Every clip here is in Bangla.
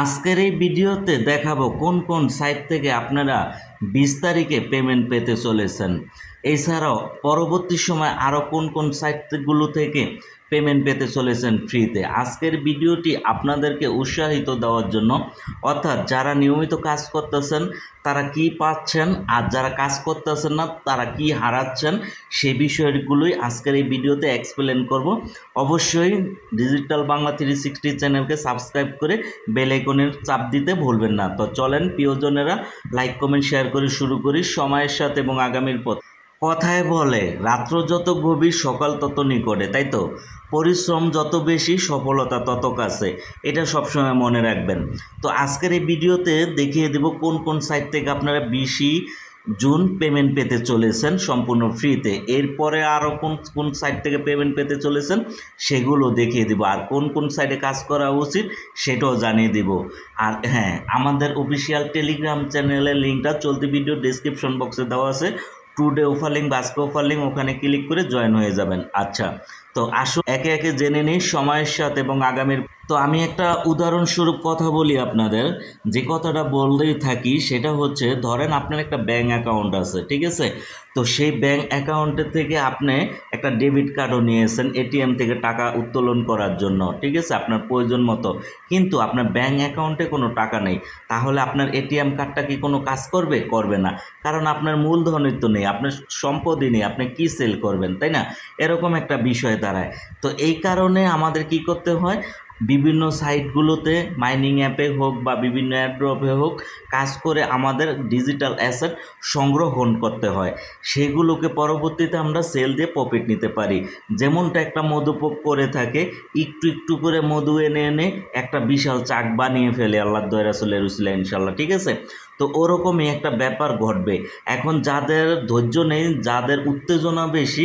আজকের এই ভিডিওতে দেখাবো কোন কোন সাইট থেকে আপনারা বিশ তারিখে পেমেন্ট পেতে চলেছেন এছাড়াও পরবর্তী সময় আরও কোন কোন সাইটগুলো থেকে পেমেন্ট পেতে চলেছেন ফ্রিতে আজকের ভিডিওটি আপনাদেরকে উৎসাহিত দেওয়ার জন্য অর্থাৎ যারা নিয়মিত কাজ করতেছেন তারা কি পাচ্ছেন আর যারা কাজ করতেছেন না তারা কি হারাচ্ছেন সে বিষয়গুলোই আজকের এই ভিডিওতে এক্সপ্লেন করব অবশ্যই ডিজিটাল বাংলা থ্রি সিক্সটি চ্যানেলকে সাবস্ক্রাইব করে বেলাইকনের চাপ দিতে ভুলবেন না তো চলেন প্রিয়জনেরা লাইক কমেন্ট শেয়ার করে শুরু করি সময়ের সাথে এবং আগামীর পথ কথায় বলে রাত্র যত গভীর সকাল তত নিকটে তাই তো পরিশ্রম যত বেশি সফলতা তত কাছে এটা সবসময় মনে রাখবেন তো আজকের এই ভিডিওতে দেখিয়ে দেব কোন কোন সাইট থেকে আপনারা বেশি জুন পেমেন্ট পেতে চলেছেন সম্পূর্ণ ফ্রিতে এরপরে আরও কোন কোন সাইট থেকে পেমেন্ট পেতে চলেছেন সেগুলো দেখিয়ে দিব আর কোন কোন সাইটে কাজ করা উচিত সেটাও জানিয়ে দিব আর হ্যাঁ আমাদের অফিসিয়াল টেলিগ্রাম চ্যানেলের লিঙ্কটা চলতি ভিডিও ডিসক্রিপশন বক্সে দেওয়া আছে টু ডে অফার লিঙ্ক বা আজকে অফার লিঙ্ক ওখানে ক্লিক করে জয়েন হয়ে যাবেন আচ্ছা তো আসো একে একে জেনে নিই সময়ের সাথে এবং আগামীর তো আমি একটা উদাহরণস্বরূপ কথা বলি আপনাদের যে কথাটা বলতেই থাকি সেটা হচ্ছে ধরেন আপনার একটা ব্যাঙ্ক অ্যাকাউন্ট আছে ঠিক আছে তো সেই ব্যাঙ্ক অ্যাকাউন্টের থেকে আপনি একটা ডেবিট কার্ডও নিয়েছেন এটিএম থেকে টাকা উত্তোলন করার জন্য ঠিক আছে আপনার প্রয়োজন মতো কিন্তু আপনার ব্যাঙ্ক অ্যাকাউন্টে কোনো টাকা নেই তাহলে আপনার এটিএম কার্ডটা কি কোনো কাজ করবে করবে না কারণ আপনার মূলধনই তো নেই আপনার সম্পদই নেই আপনি কি সেল করবেন তাই না এরকম একটা বিষয় দাঁড়ায় তো এই কারণে আমাদের কি করতে হয় বিভিন্ন সাইটগুলোতে মাইনিং অ্যাপে হোক বা বিভিন্ন অ্যাপড্রপে হোক কাজ করে আমাদের ডিজিটাল অ্যাসেট সংগ্রহণ করতে হয় সেগুলোকে পরবর্তীতে আমরা সেল দিয়ে প্রফিট নিতে পারি যেমনটা একটা মধুপোক করে থাকে একটু একটু করে মধু এনে এনে একটা বিশাল চাক বানিয়ে ফেলে আল্লাহ দয়রাসুল্লাহ রুসিলা ইনশাল্লাহ ঠিক আছে তো ওরকমই একটা ব্যাপার ঘটবে এখন যাদের ধৈর্য নেই যাদের উত্তেজনা বেশি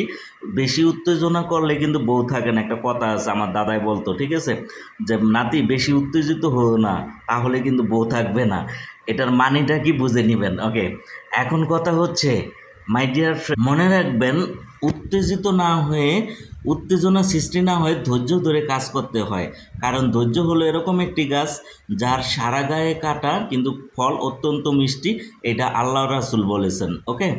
বেশি উত্তেজনা করলে কিন্তু বউ থাকে না একটা কথা আছে আমার দাদাই বলতো ঠিক আছে যে নাতি বেশি উত্তেজিত হও না তাহলে কিন্তু বউ থাকবে না এটার মানিটা কি বুঝে নেবেন ওকে এখন কথা হচ্ছে মাই ডিয়ার ফ্রেন্ড মনে রাখবেন উত্তেজিত না হয়ে উত্তেজনা সৃষ্টি না হয়ে ধৈর্য ধরে কাজ করতে হয় কারণ ধৈর্য হলো এরকম একটি গাছ যার সারা গায়ে কাটা কিন্তু ফল অত্যন্ত মিষ্টি এটা আল্লাহ রাসুল বলেছেন ওকে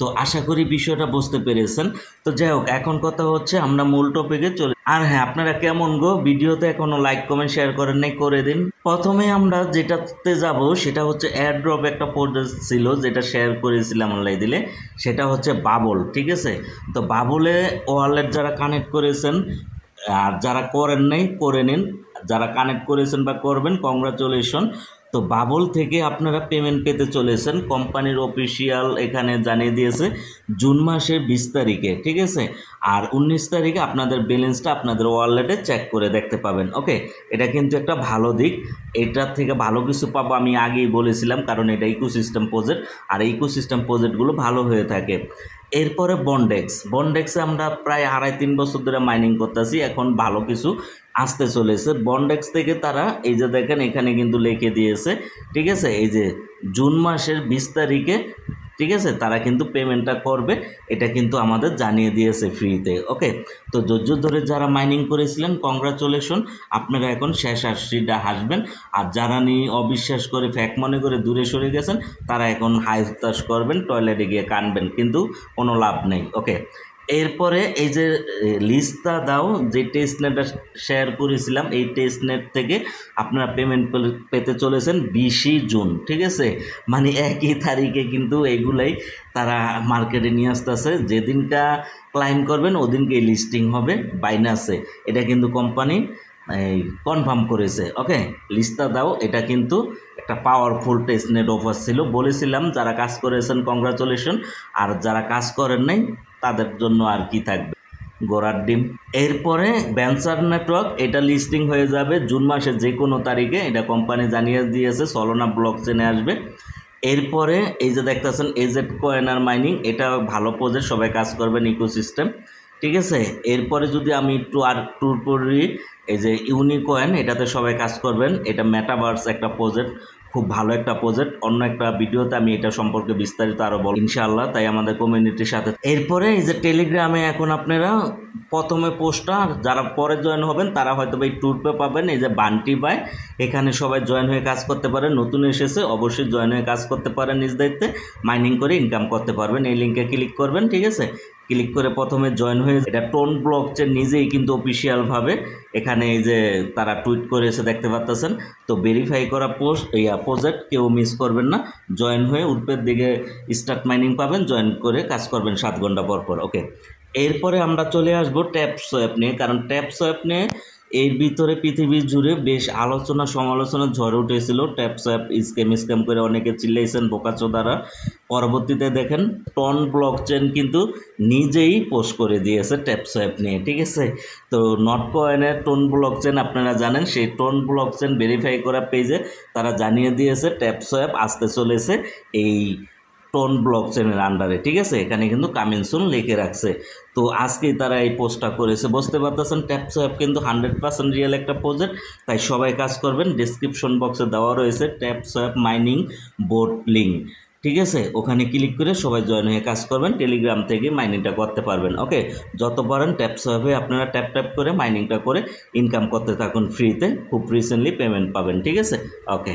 তো আশা করি বিষয়টা বুঝতে পেরেছেন তো যাই হোক এখন কথা হচ্ছে আমরা মূল টপিকে চলে আর হ্যাঁ আপনারা কেমন গো ভিডিওতে এখনও লাইক কমেন্ট শেয়ার করেন নাই করে দিন প্রথমে আমরা যেটাতে যাব সেটা হচ্ছে এয়ারড্রপ একটা প্রজেক্ট ছিল যেটা শেয়ার করেছিলাম অনলাইন দিলে সেটা হচ্ছে বাবল ঠিক আছে তো বাবলে ওয়ালেট যারা কানেক্ট করেছেন আর যারা করেন নাই করে নিন যারা কানেক্ট করেছেন বা করবেন কংগ্রাচুলেশন তো বাবল থেকে আপনারা পেমেন্ট পেতে চলেছেন কোম্পানির অফিসিয়াল এখানে জানিয়ে দিয়েছে জুন মাসের বিশ তারিখে ঠিক আছে আর উনিশ তারিখে আপনাদের ব্যালেন্সটা আপনাদের ওয়ালেটে চেক করে দেখতে পাবেন ওকে এটা কিন্তু একটা ভালো দিক এটার থেকে ভালো কিছু পাবো আমি আগেই বলেছিলাম কারণ এটা ইকোসিস্টেম প্রজেক্ট আর ইকোসিস্টেম প্রজেক্টগুলো ভালো হয়ে থাকে এরপরে বন্ডেক্স বন্ডেক্সে আমরা প্রায় আড়াই তিন বছর ধরে মাইনিং করতেছি এখন ভালো কিছু আসতে চলেছে বন্ডেক্স থেকে তারা এই যে দেখেন এখানে কিন্তু লিখে দিয়েছে ঠিক আছে এই যে জুন মাসের বিশ তারিখে ঠিক আছে তারা কিন্তু পেমেন্টটা করবে এটা কিন্তু আমাদের জানিয়ে দিয়েছে ফ্রিতে ওকে তো ধৈর্য ধরে যারা মাইনিং করেছিলেন কংগ্রাচুলেশন আপনারা এখন শেষ আশিটা হাসবেন আর যারা নিয়ে অবিশ্বাস করে ফ্যাক মনে করে দূরে সরে গেছেন তারা এখন হাই করবেন টয়লেটে গিয়ে কানবেন কিন্তু কোনো লাভ নেই ওকে এরপরে এই যে লিস্তা দাও যে টেস্ট নেটটা শেয়ার করেছিলাম এই টেস্ট নেট থেকে আপনারা পেমেন্ট পেতে চলেছেন বিশই জুন ঠিক আছে মানে একই তারিখে কিন্তু এগুলাই তারা মার্কেটে নিয়ে আসতেছে যেদিনটা ক্লাইম করবেন ওদিনকে লিস্টিং হবে বাইনাসে এটা কিন্তু কোম্পানি এই কনফার্ম করেছে ওকে লিস্তা দাও এটা কিন্তু একটা পাওয়ারফুল টেস্ট নেট অফার ছিল বলেছিলাম যারা কাজ করেছেন কংগ্রাচুলেশন আর যারা কাজ করেন নাই তাদের জন্য আর কি থাকবে গোড়ার ডিম এরপরে ব্যান্সার নেটওয়ার্ক এটা লিস্টিং হয়ে যাবে জুন মাসে যে কোনো তারিখে এটা কোম্পানি জানিয়ে দিয়েছে সলোনা ব্লক চেনে আসবে এরপরে এই যে দেখতেছেন এজেড কয়েনার মাইনিং এটা ভালো প্রজেক্ট সবাই কাজ করবেন ইকোসিস্টেম ঠিক আছে এরপরে যদি আমি একটু আর টুর করি এই যে ইউনিকয়েন এটাতে সবাই কাজ করবেন এটা মেটাভার্স একটা প্রজেক্ট খুব ভালো একটা প্রজেক্ট অন্য একটা ভিডিওতে আমি এটা সম্পর্কে বিস্তারিত আরও বল ইনশাআল্লাহ তাই আমাদের কমিউনিটির সাথে এরপরে এই যে টেলিগ্রামে এখন আপনারা প্রথমে পোস্টটা যারা পরে জয়েন হবেন তারা হয়তো এই ট্যুরপে পাবেন এই যে বান্টি বাই এখানে সবাই জয়েন হয়ে কাজ করতে পারেন নতুন এসেছে অবশ্যই জয়েন হয়ে কাজ করতে পারেন নিজ দায়িত্বে মাইনিং করে ইনকাম করতে পারবেন এই লিঙ্কে ক্লিক করবেন ঠিক আছে ক্লিক করে প্রথমে জয়েন হয়ে এটা টোন ব্লক যে নিজেই কিন্তু অফিসিয়ালভাবে এখানে এই যে তারা টুইট করে এসে দেখতে পারতেছেন তো ভেরিফাই করা পোস্ট এই প্রজেক্ট কেউ মিস করবেন না জয়েন হয়ে উঠপের দিকে স্টার্ট মাইনিং পাবেন জয়েন করে কাজ করবেন সাত ঘন্টা পর পর ওকে এরপরে আমরা চলে আসব ট্যাপ সোয়াপ নিয়ে কারণ ট্যাপ সোয়াপ নিয়ে এর ভিতরে পৃথিবী জুড়ে বেশ আলোচনা সমালোচনা ঝড়ে উঠেছিল ট্যাপ স্যাপ স্ক্যাম স্ক্যাম করে অনেকে চিল্লাইছেন দ্বারা পরবর্তীতে দেখেন টন ব্লক চেন কিন্তু নিজেই পোস্ট করে দিয়েছে ট্যাপ অ্যাপ নিয়ে ঠিক আছে তো নট কয়েনের টোন ব্লক চেন আপনারা জানেন সেই টোন ব্লক চেন ভেরিফাই করা পেজে তারা জানিয়ে দিয়েছে ট্যাপ স্যাপ আসতে চলেছে এই টোন ব্লক চেনের আন্ডারে ঠিক আছে এখানে কিন্তু কামিনসুন লিখে রাখছে তো আজকেই তারা এই পোস্টটা করেছে বুঝতে পারতেছেন ট্যাপসো অ্যাপ কিন্তু হান্ড্রেড পার্সেন্ট রিয়েল একটা প্রজেক্ট তাই সবাই কাজ করবেন ডিসক্রিপশন বক্সে দেওয়া রয়েছে ট্যাপসো অ্যাপ মাইনিং বোর্ড লিঙ্ক ঠিক আছে ওখানে ক্লিক করে সবাই জয়েন হয়ে কাজ করবেন টেলিগ্রাম থেকে মাইনিংটা করতে পারবেন ওকে যত পারেন ট্যাপস হবে আপনারা ট্যাপ ট্যাপ করে মাইনিংটা করে ইনকাম করতে থাকুন ফ্রিতে খুব রিসেন্টলি পেমেন্ট পাবেন ঠিক আছে ওকে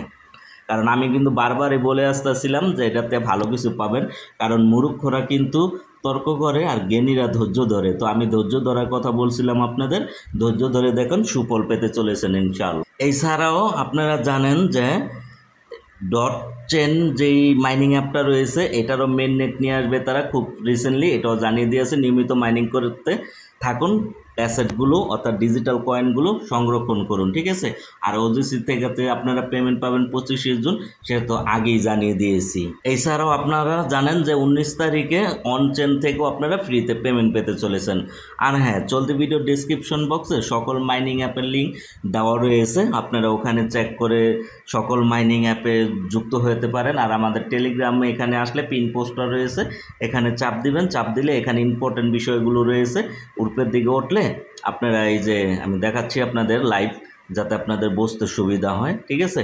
কারণ আমি কিন্তু বারবারই বলে আসতেছিলাম যে এটাতে ভালো কিছু পাবেন কারণ মুরুক্ষরা কিন্তু তর্ক করে আর জ্ঞানীরা ধৈর্য ধরে তো আমি ধৈর্য ধরার কথা বলছিলাম আপনাদের ধৈর্য ধরে দেখেন সুফল পেতে চলেছেন ইনশাআল্লাহ এছাড়াও আপনারা জানেন যে ডট চেন যেই মাইনিং অ্যাপটা রয়েছে এটারও মেন নেট নিয়ে আসবে তারা খুব রিসেন্টলি এটাও জানিয়ে দিয়েছে নিয়মিত মাইনিং করতে থাকুন অ্যাসেটগুলো অর্থাৎ ডিজিটাল কয়েনগুলো সংরক্ষণ করুন ঠিক আছে আর ওজিসি থেকে আপনারা পেমেন্ট পাবেন পঁচিশে জুন সে তো আগেই জানিয়ে দিয়েছি এছাড়াও আপনারা জানেন যে উনিশ তারিখে অনচেন থেকেও আপনারা ফ্রিতে পেমেন্ট পেতে চলেছেন আর হ্যাঁ চলতি ভিডিও ডিসক্রিপশন বক্সে সকল মাইনিং অ্যাপের লিঙ্ক দেওয়া রয়েছে আপনারা ওখানে চেক করে সকল মাইনিং অ্যাপে যুক্ত হতে পারেন আর আমাদের টেলিগ্রামে এখানে আসলে পিন পোস্টার রয়েছে এখানে চাপ দিবেন চাপ দিলে এখানে ইম্পর্টেন্ট বিষয়গুলো রয়েছে উর্পের দিকে উঠলে আপনারা এই যে আমি দেখাচ্ছি আপনাদের লাইভ যাতে আপনাদের বসতে সুবিধা হয় ঠিক আছে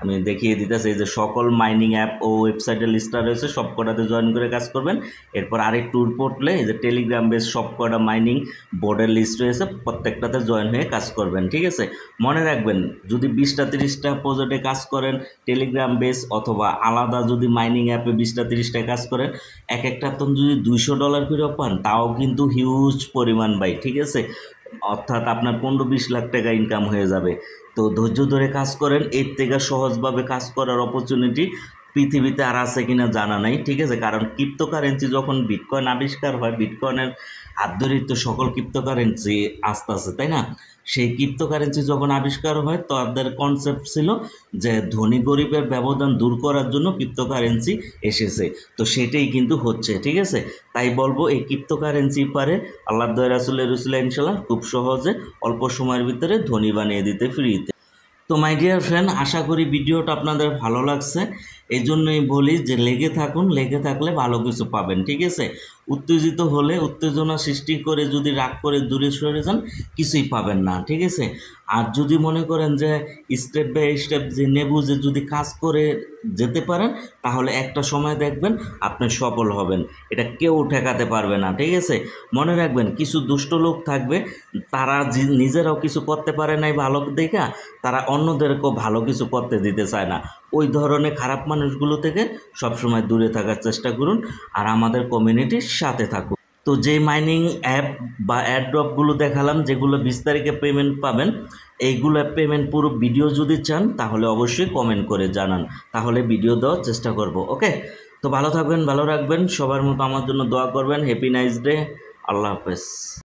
আমি দেখিয়ে দিতেছি যে সকল মাইনিং অ্যাপ ও ওয়েবসাইটের লিস্টটা রয়েছে সব কটাতে জয়েন করে কাজ করবেন এরপর আরেক ট্যুর পড়লে যে টেলিগ্রাম বেস সব কটা মাইনিং বোর্ডের লিস্ট রয়েছে প্রত্যেকটাতে জয়েন হয়ে কাজ করবেন ঠিক আছে মনে রাখবেন যদি বিশটা তিরিশটা প্রজেক্টে কাজ করেন টেলিগ্রাম বেস অথবা আলাদা যদি মাইনিং অ্যাপে বিশটা তিরিশটায় কাজ করেন এক একটা তো যদি দুইশো ডলার ফিরেও পান তাও কিন্তু হিউজ পরিমাণ বাই ঠিক আছে অর্থাৎ আপনার পনেরো বিশ লাখ টাকা ইনকাম হয়ে যাবে তো ধৈর্য ধরে কাজ করেন এর থেকে সহজভাবে কাজ করার অপরচুনিটি পৃথিবীতে আর আছে কি না জানা নাই ঠিক আছে কারণ ক্রিপ্টো কারেন্সি যখন বিটকয়েন আবিষ্কার হয় বিটকয়েনের হাত তো সকল ক্রিপ্টো কারেন্সি আস্তে আস্তে তাই না সেই ক্রিপ্টোকারেন্সি যখন আবিষ্কার হয় তাদের কনসেপ্ট ছিল যে ধনী গরিবের ব্যবধান দূর করার জন্য ক্রিপ্টোকারেন্সি এসেছে তো সেটাই কিন্তু হচ্ছে ঠিক আছে তাই বলবো এই ক্রিপ্টোকারেন্সি পারে আল্লাহ রাসুল্লাহ রুসুল্লাহ ইনশাল্লাহ খুব সহজে অল্প সময়ের ভিতরে ধনী বানিয়ে দিতে ফ্রিতে তো মাই ডিয়ার ফ্রেন্ড আশা করি ভিডিওটা আপনাদের ভালো লাগছে এই জন্যই বলি যে লেগে থাকুন লেগে থাকলে ভালো কিছু পাবেন ঠিক আছে উত্তেজিত হলে উত্তেজনা সৃষ্টি করে যদি রাগ করে দূরে সরে যান কিছুই পাবেন না ঠিক আছে আর যদি মনে করেন যে স্টেপ বাই স্টেপ যে নেবু যে যদি কাজ করে যেতে পারেন তাহলে একটা সময় দেখবেন আপনি সফল হবেন এটা কেউ ঠেকাতে পারবে না ঠিক আছে মনে রাখবেন কিছু দুষ্ট লোক থাকবে তারা নিজেরাও কিছু করতে পারে নাই ভালো দেখা তারা অন্যদেরকেও ভালো কিছু করতে দিতে চায় না ওই ধরনের খারাপ মানুষগুলো থেকে সবসময় দূরে থাকার চেষ্টা করুন আর আমাদের কমিউনিটি সাথে থাকুন তো যে মাইনিং অ্যাপ বা অ্যাড্রপগুলো দেখালাম যেগুলো বিস্তারিত পেমেন্ট পাবেন এইগুলো পেমেন্ট পুরো ভিডিও যদি চান তাহলে অবশ্যই কমেন্ট করে জানান তাহলে ভিডিও দেওয়ার চেষ্টা করব ওকে তো ভালো থাকবেন ভালো রাখবেন সবার মতো আমার জন্য দোয়া করবেন হ্যাপি নাইস ডে আল্লাহ হাফেজ